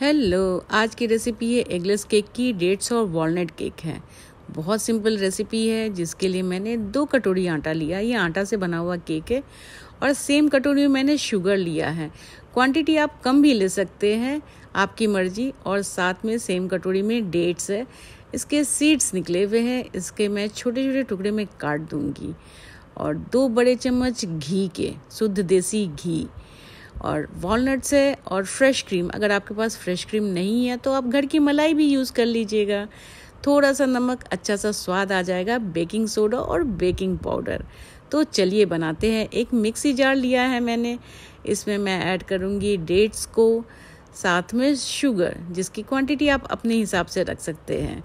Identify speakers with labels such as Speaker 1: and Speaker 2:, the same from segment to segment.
Speaker 1: hello आज की recipe है एगलेस केक की डेट्स और वॉलनट केक है बहुत सिंपल रेसिपी है जिसके लिए मैंने दो कटोरी आटा लिया ये आटा से बना हुआ केक है और सेम कटोरी में मैंने शुगर लिया है क्वांटिटी आप कम भी ले सकते हैं आपकी मर्जी और साथ में सेम कटोरी में डेट्स है इसके सीड्स निकले हुए हैं इसके मैं छोटे छोटे टुकड़े में काट दूंगी और दो बड़े चम्मच घी के शुद्ध देसी घी और वॉलनट से और फ्रेश क्रीम अगर आपके पास फ्रेश क्रीम नहीं है तो आप घर की मलाई भी यूज़ कर लीजिएगा थोड़ा सा नमक अच्छा सा स्वाद आ जाएगा बेकिंग सोडा और बेकिंग पाउडर तो चलिए बनाते हैं एक मिक्सी जार लिया है मैंने इसमें मैं ऐड करूँगी डेट्स को साथ में शुगर जिसकी क्वांटिटी आप अपने हिसाब से रख सकते हैं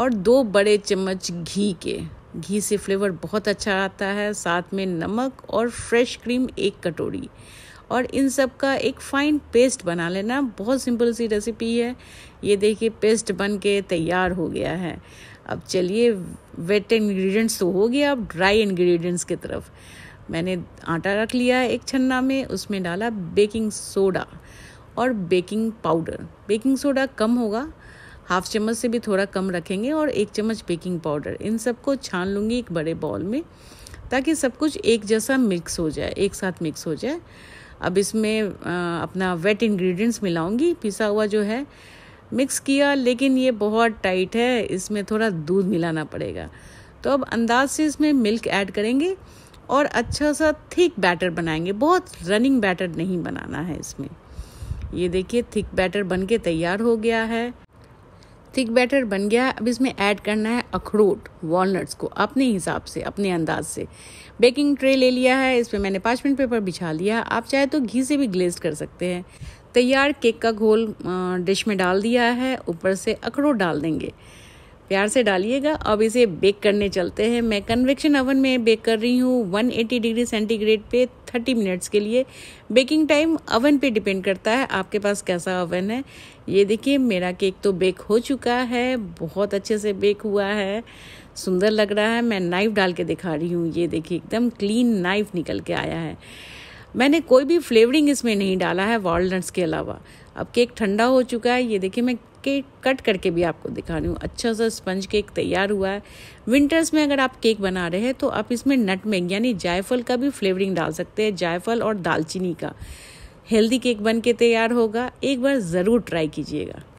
Speaker 1: और दो बड़े चम्मच घी के घी से फ्लेवर बहुत अच्छा आता है साथ में नमक और फ्रेश क्रीम एक कटोरी और इन सब का एक फाइन पेस्ट बना लेना बहुत सिंपल सी रेसिपी है ये देखिए पेस्ट बन के तैयार हो गया है अब चलिए वेट इन्ग्रीडियंट्स तो हो गया अब ड्राई इन्ग्रीडियंट्स की तरफ मैंने आटा रख लिया है एक छन्ना में उसमें डाला बेकिंग सोडा और बेकिंग पाउडर बेकिंग सोडा कम होगा हाफ चम्मच से भी थोड़ा कम रखेंगे और एक चम्मच बेकिंग पाउडर इन सबको छान लूँगी एक बड़े बॉल में ताकि सब कुछ एक जैसा मिक्स हो जाए एक साथ मिक्स हो जाए अब इसमें अपना वेट इंग्रेडिएंट्स मिलाऊंगी पिसा हुआ जो है मिक्स किया लेकिन ये बहुत टाइट है इसमें थोड़ा दूध मिलाना पड़ेगा तो अब अंदाज से इसमें मिल्क ऐड करेंगे और अच्छा सा थिक बैटर बनाएंगे बहुत रनिंग बैटर नहीं बनाना है इसमें ये देखिए थिक बैटर बन के तैयार हो गया है थिक बैटर बन गया है अब इसमें ऐड करना है अखरोट वॉलनट्स को अपने हिसाब से अपने अंदाज से बेकिंग ट्रे ले लिया है इस पर मैंने पार्चमेंट पेपर बिछा लिया आप चाहे तो घी से भी ग्लेज कर सकते हैं तैयार केक का घोल डिश में डाल दिया है ऊपर से अखरोट डाल देंगे प्यार से डालिएगा अब इसे बेक करने चलते हैं मैं कन्वेक्शन ओवन में बेक कर रही हूँ 180 डिग्री सेंटीग्रेड पे 30 मिनट्स के लिए बेकिंग टाइम ओवन पे डिपेंड करता है आपके पास कैसा ओवन है ये देखिए मेरा केक तो बेक हो चुका है बहुत अच्छे से बेक हुआ है सुंदर लग रहा है मैं नाइफ़ डाल के दिखा रही हूँ ये देखिए एकदम क्लीन नाइफ़ निकल के आया है मैंने कोई भी फ्लेवरिंग इसमें नहीं डाला है वॉलनट्स के अलावा अब केक ठंडा हो चुका है ये देखिए मैं के कट करके भी आपको दिखा रही हूँ अच्छा सा स्पंज केक तैयार हुआ है विंटर्स में अगर आप केक बना रहे हैं तो आप इसमें नटमेग यानी जायफल का भी फ्लेवरिंग डाल सकते हैं जायफल और दालचीनी का हेल्दी केक बन के तैयार होगा एक बार ज़रूर ट्राई कीजिएगा